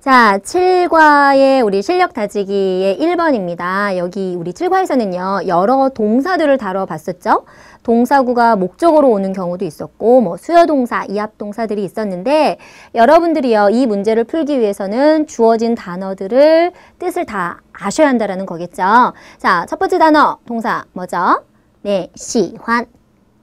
자, 7과의 우리 실력 다지기의 1번입니다. 여기 우리 7과에서는요, 여러 동사들을 다뤄봤었죠? 동사구가 목적으로 오는 경우도 있었고, 뭐 수여동사, 이합동사들이 있었는데, 여러분들이요, 이 문제를 풀기 위해서는 주어진 단어들을 뜻을 다 아셔야 한다는 거겠죠? 자, 첫 번째 단어, 동사, 뭐죠? 네, 시환,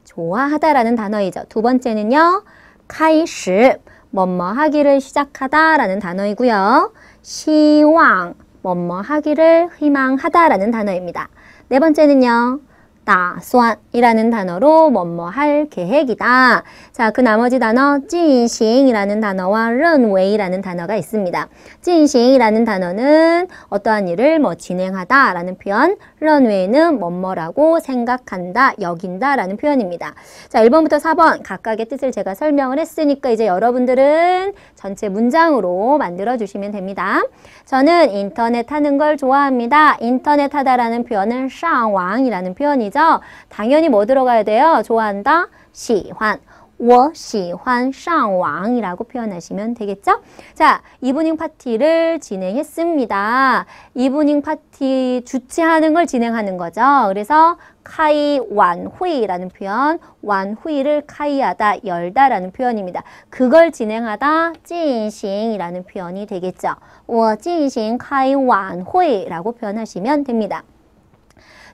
좋아하다라는 단어이죠. 두 번째는요, 카이시, 뭐뭐 하기를 시작하다라는 단어이고요. 시왕 뭐뭐 하기를 희망하다라는 단어입니다. 네 번째는요. 打算이라는 단어로 뭐뭐 할 계획이다. 자, 그 나머지 단어 进行이라는 단어와 런웨이라는 단어가 있습니다. 进行이라는 단어는 어떠한 일을 뭐 진행하다라는 표현, 认为는 뭐뭐라고 생각한다, 여긴다라는 표현입니다. 자, 1번부터 4번 각각의 뜻을 제가 설명을 했으니까 이제 여러분들은 전체 문장으로 만들어 주시면 됩니다. 저는 인터넷 하는 걸 좋아합니다. 인터넷 하다라는 표현은 上왕이라는 표현이죠. 되죠? 당연히 뭐 들어가야 돼요? 좋아한다, 시환. 我喜欢上网이라고 표현하시면 되겠죠? 자, 이브닝 파티를 진행했습니다. 이브닝 파티 주최하는 걸 진행하는 거죠. 그래서 카이 완후이라는 표현, 완후이를 카이하다, 열다라는 표현입니다. 그걸 진행하다, 진싱이라는 표현이 되겠죠. 我进行开晚会라고 표현하시면 됩니다.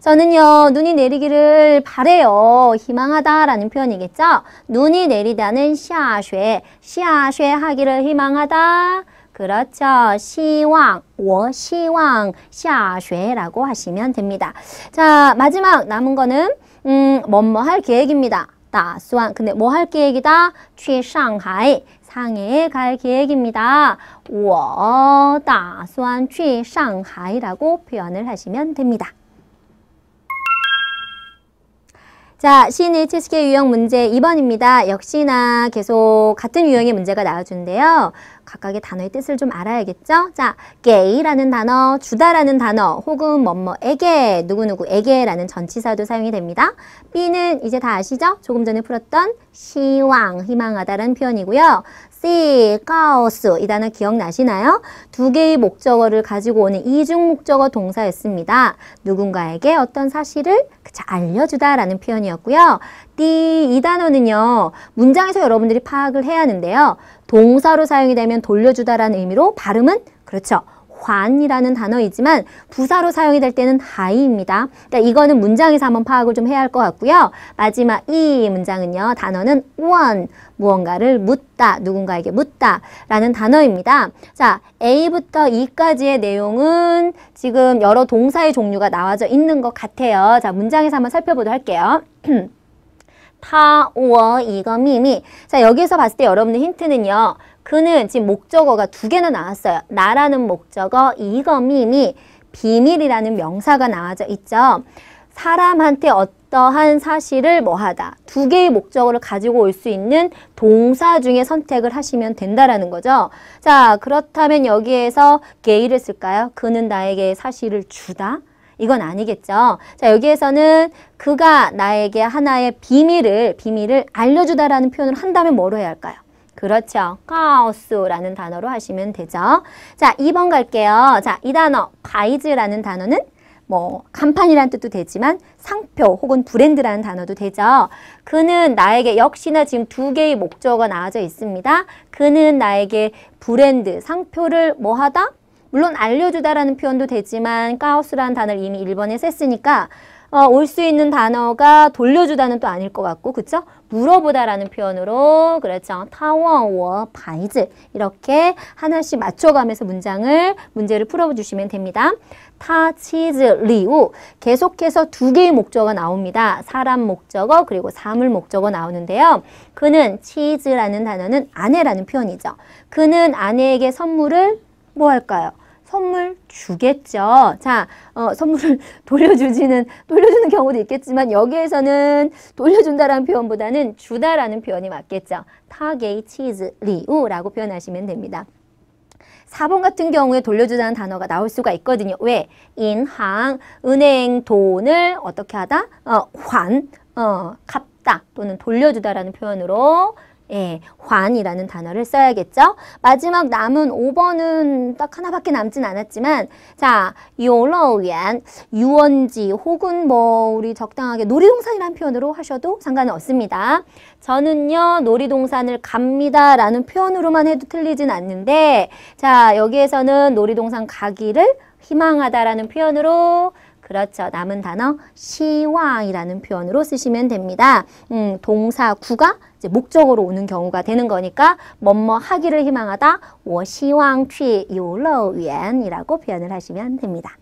저는요, 눈이 내리기를 바래요. 희망하다라는 표현이겠죠? 눈이 내리다는 샤쉐, 샤쉐 하기를 희망하다. 그렇죠. 시왕, 워시왕, 샤쉐라고 하시면 됩니다. 자, 마지막 남은 거는 음, 뭐뭐 할 계획입니다. 다수한 근데 뭐 할 계획이다? 취 상하이 상해에 갈 계획입니다. 我打算去上海라고 표현을 하시면 됩니다. 자, c 의 h 스 k 유형 문제 2번입니다. 역시나 계속 같은 유형의 문제가 나와주는데요. 각각의 단어의 뜻을 좀 알아야겠죠? 자, gay라는 단어, 주다라는 단어, 혹은 뭐뭐에게, 누구누구에게라는 전치사도 사용이 됩니다. B는 이제 다 아시죠? 조금 전에 풀었던 시왕, 희망하다라는 표현이고요. C, 가오스 이 단어 기억나시나요? 두 개의 목적어를 가지고 오는 이중 목적어 동사였습니다. 누군가에게 어떤 사실을 그저 알려주다라는 표현이었고요. D, 이 단어는요. 문장에서 여러분들이 파악을 해야 하는데요. 동사로 사용이 되면 돌려주다라는 의미로 발음은 그렇죠. 환이라는 단어이지만 부사로 사용이 될 때는 하이입니다. 그러니까 이거는 문장에서 한번 파악을 좀 해야 할 것 같고요. 마지막 이 문장은요. 단어는 원, 무언가를 묻다, 누군가에게 묻다 라는 단어입니다. 자, A부터 E까지의 내용은 지금 여러 동사의 종류가 나와져 있는 것 같아요. 자, 문장에서 한번 살펴보도록 할게요. 타워 이거 미미 자 여기에서 봤을 때 여러분들 힌트는요 그는 지금 목적어가 두 개나 나왔어요 나라는 목적어 이거 미미 비밀이라는 명사가 나와져 있죠 사람한테 어떠한 사실을 뭐하다 두 개의 목적어를 가지고 올 수 있는 동사 중에 선택을 하시면 된다라는 거죠. 자 그렇다면 여기에서 게이를 쓸까요? 그는 나에게 사실을 주다. 이건 아니겠죠. 자, 여기에서는 그가 나에게 하나의 비밀을, 비밀을 알려주다라는 표현을 한다면 뭐로 해야 할까요? 그렇죠. 카오스라는 단어로 하시면 되죠. 자, 2번 갈게요. 자, 이 단어, 가이즈라는 단어는 뭐 간판이란 뜻도 되지만 상표 혹은 브랜드라는 단어도 되죠. 그는 나에게 역시나 지금 두 개의 목적어가 나와져 있습니다. 그는 나에게 브랜드, 상표를 뭐하다? 물론 알려주다라는 표현도 되지만 까우스라는 단어를 이미 1번에 셌으니까 어, 올 수 있는 단어가 돌려주다는 또 아닐 것 같고 그쵸? 물어보다라는 표현으로 그렇죠. 타워워 바이즈 이렇게 하나씩 맞춰가면서 문장을 문제를 풀어주시면 됩니다. 타 치즈 리우 계속해서 두 개의 목적어 나옵니다. 사람 목적어 그리고 사물 목적어 나오는데요. 그는 치즈라는 단어는 아내라는 표현이죠. 그는 아내에게 선물을 뭐 할까요? 선물 주겠죠. 자, 어, 선물을 돌려주지는, 돌려주는 경우도 있겠지만 여기에서는 돌려준다라는 표현보다는 주다라는 표현이 맞겠죠. 타게이 치즈 리우라고 표현하시면 됩니다. 4번 같은 경우에 돌려주자는 단어가 나올 수가 있거든요. 왜? 인항, 은행 돈을 어떻게 하다? 어, 환, 어, 갚다 또는 돌려주다라는 표현으로 예, 환이라는 단어를 써야겠죠. 마지막 남은 5번은 딱 하나밖에 남진 않았지만 자, 요로연, 유원지 혹은 뭐 우리 적당하게 놀이동산이라는 표현으로 하셔도 상관은 없습니다. 저는요, 놀이동산을 갑니다 라는 표현으로만 해도 틀리진 않는데 자, 여기에서는 놀이동산 가기를 희망하다라는 표현으로 그렇죠. 남은 단어 시황이라는 표현으로 쓰시면 됩니다. 음, 동사 구가 이제 목적으로 오는 경우가 되는 거니까 뭐뭐 하기를 희망하다 워시希望去러위엔이라고 표현을 하시면 됩니다.